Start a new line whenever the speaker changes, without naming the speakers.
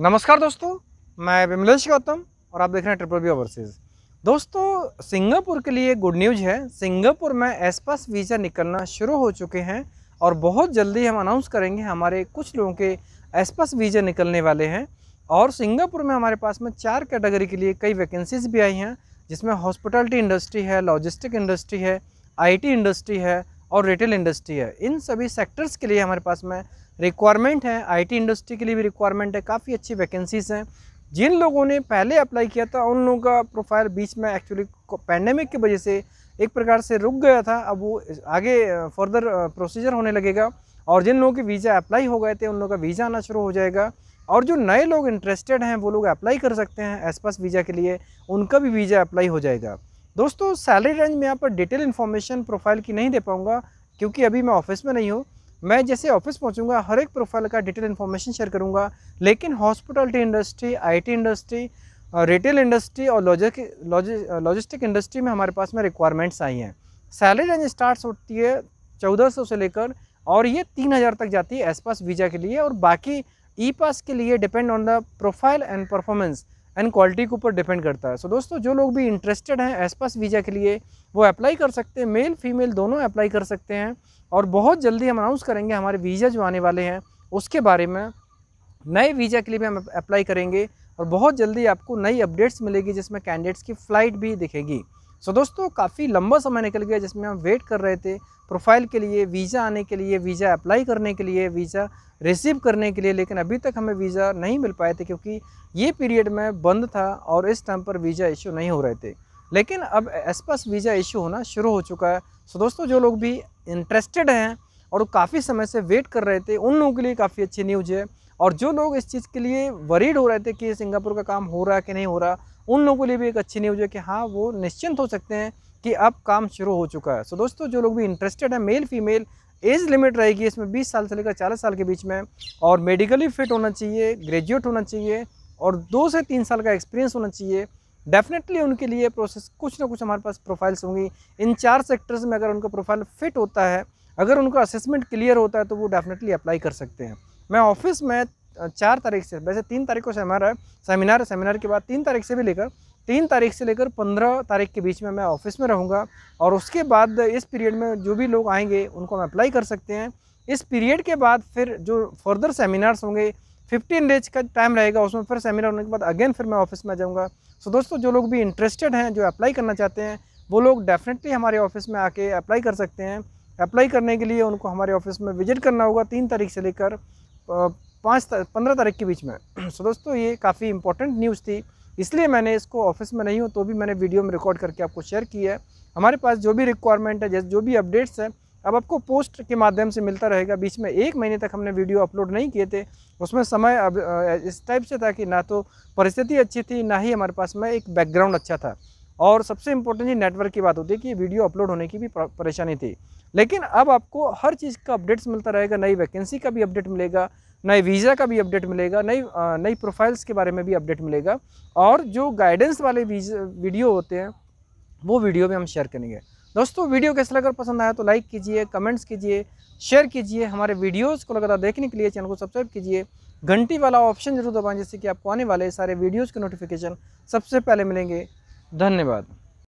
नमस्कार दोस्तों मैं विमलेश गौतम और आप देख रहे हैं ट्रिपल बी ओवरसीज़ दोस्तों सिंगापुर के लिए गुड न्यूज़ है सिंगापुर में एसपास वीज़ा निकलना शुरू हो चुके हैं और बहुत जल्दी हम अनाउंस करेंगे हमारे कुछ लोगों के एसपास वीज़ा निकलने वाले हैं और सिंगापुर में हमारे पास में चार कैटेगरी के लिए कई वैकेंसीज भी आई हैं जिसमें हॉस्पिटलिटी इंडस्ट्री है लॉजिस्टिक इंडस्ट्री है आईटी इंडस्ट्री है और रिटेल इंडस्ट्री है इन सभी सेक्टर्स के लिए हमारे पास में रिक्वायरमेंट है आईटी इंडस्ट्री के लिए भी रिक्वायरमेंट है काफ़ी अच्छी वैकेंसीज़ हैं जिन लोगों ने पहले अप्लाई किया था उन लोगों का प्रोफाइल बीच में एक्चुअली पैंडेमिक की वजह से एक प्रकार से रुक गया था अब वो आगे फर्दर प्रोसीजर होने लगेगा और जिन लोगों के वीज़ा अप्लाई हो गए थे उन लोगों का वीज़ा आना शुरू हो जाएगा और जो नए लोग इंटरेस्टेड हैं वो लोग अप्लाई कर सकते हैं एसपास पास वीज़ा के लिए उनका भी वीज़ा अप्लाई हो जाएगा दोस्तों सैलरी रेंज में यहाँ पर डिटेल इन्फॉर्मेशन प्रोफाइल की नहीं दे पाऊँगा क्योंकि अभी मैं ऑफिस में नहीं हूँ मैं जैसे ऑफिस पहुंचूंगा हर एक प्रोफाइल का डिटेल इन्फॉर्मेशन शेयर करूंगा लेकिन hospitality industry IT industry retail industry और लॉजिस्टिक इंडस्ट्री में हमारे पास में रिक्वायरमेंट्स आई हैं सैलरी रेंज स्टार्ट होती है चौदह सौ से लेकर और ये तीन हज़ार तक जाती है एस पास वीज़ा के लिए और बाकी ई पास के लिए depend on the profile and performance and quality के ऊपर डिपेंड करता है सो so, दोस्तों जो लोग भी इंटरेस्टेड हैं एसपास वीज़ा के लिए वो अप्लाई कर सकते हैं मेल फीमेल दोनों अप्लाई कर सकते हैं और बहुत जल्दी हम अनाउंस करेंगे हमारे वीज़ा जो आने वाले हैं उसके बारे में नए वीज़ा के लिए भी हम अप्लाई करेंगे और बहुत जल्दी आपको नई अपडेट्स मिलेगी जिसमें कैंडिडेट्स की फ़्लाइट भी दिखेगी सो दोस्तों काफ़ी लंबा समय निकल गया जिसमें हम वेट कर रहे थे प्रोफाइल के लिए वीज़ा आने के लिए वीज़ा अप्लाई करने के लिए वीज़ा रिसीव करने के लिए लेकिन अभी तक हमें वीज़ा नहीं मिल पाए थे क्योंकि ये पीरियड में बंद था और इस टाइम पर वीज़ा इशू नहीं हो रहे थे लेकिन अब एसपास वीज़ा इशू होना शुरू हो चुका है सो दोस्तों जो लोग भी इंटरेस्टेड हैं और काफ़ी समय से वेट कर रहे थे उन लोगों के लिए काफ़ी अच्छी न्यूज़ है और जो लोग इस चीज़ के लिए वरीड हो रहे थे कि सिंगापुर का काम हो रहा है कि नहीं हो रहा उन लोगों के लिए भी एक अच्छी न्यूज़ है कि हाँ वो निश्चिंत हो सकते हैं कि अब काम शुरू हो चुका है सो so, दोस्तों जो लोग भी इंटरेस्टेड हैं मेल फीमेल एज लिमिट रहेगी इसमें बीस साल से लेकर चालीस साल के बीच में और मेडिकली फिट होना चाहिए ग्रेजुएट होना चाहिए और दो से तीन साल का एक्सपीरियंस होना चाहिए डेफिनेटली उनके लिए प्रोसेस कुछ ना कुछ हमारे पास प्रोफाइल्स होंगी इन चार सेक्टर्स में अगर उनका प्रोफाइल फिट होता है अगर उनका असेसमेंट क्लियर होता है तो वो डेफिनेटली अप्लाई कर सकते हैं मैं ऑफिस में चार तारीख से वैसे तीन तारीख को सेमिनार है सेमिनार सेमिनार के बाद तीन तारीख से भी लेकर तीन तारीख से लेकर पंद्रह तारीख के बीच में मैं ऑफिस में रहूँगा और उसके बाद इस पीरियड में जो भी लोग आएंगे उनको हम अप्लाई कर सकते हैं इस पीरियड के बाद फिर जो फर्दर सेमिनार्स होंगे फिफ्टीन डेज का टाइम रहेगा उसमें फिर सेमिनार होने के बाद अगेन फिर मैं ऑफिस में जाऊँगा सो दोस्तों जो लोग भी इंटरेस्टेड हैं जो अप्लाई करना चाहते हैं वो लोग डेफिनेटली हमारे ऑफिस में आके अप्लाई कर सकते हैं अप्लाई करने के लिए उनको हमारे ऑफिस में विजिट करना होगा तीन तारीख से लेकर पाँच पंद्रह तारीख के बीच में सो दोस्तों ये काफ़ी इंपॉर्टेंट न्यूज़ थी इसलिए मैंने इसको ऑफिस में नहीं हूँ तो भी मैंने वीडियो में रिकॉर्ड करके आपको शेयर किया है हमारे पास जो भी रिक्वायरमेंट है जो भी अपडेट्स है अब आपको पोस्ट के माध्यम से मिलता रहेगा बीच में एक महीने तक हमने वीडियो अपलोड नहीं किए थे उसमें समय अब इस टाइप से था कि ना तो परिस्थिति अच्छी थी ना ही हमारे पास में एक बैकग्राउंड अच्छा था और सबसे इम्पोर्टेंट ये नेटवर्क की बात होती है कि वीडियो अपलोड होने की भी परेशानी थी लेकिन अब आपको हर चीज़ का अपडेट्स मिलता रहेगा नई वैकेंसी का भी अपडेट मिलेगा नए वीज़ा का भी अपडेट मिलेगा नई नई प्रोफाइल्स के बारे में भी अपडेट मिलेगा और जो गाइडेंस वाले वीडियो होते हैं वो वीडियो भी हम शेयर करेंगे दोस्तों वीडियो कैसा लगा पसंद आया तो लाइक कीजिए कमेंट्स कीजिए शेयर कीजिए हमारे वीडियोस को लगातार देखने के लिए चैनल को सब्सक्राइब कीजिए घंटी वाला ऑप्शन जरूर दबाएं जिससे कि आपको आने वाले सारे वीडियोस के नोटिफिकेशन सबसे पहले मिलेंगे धन्यवाद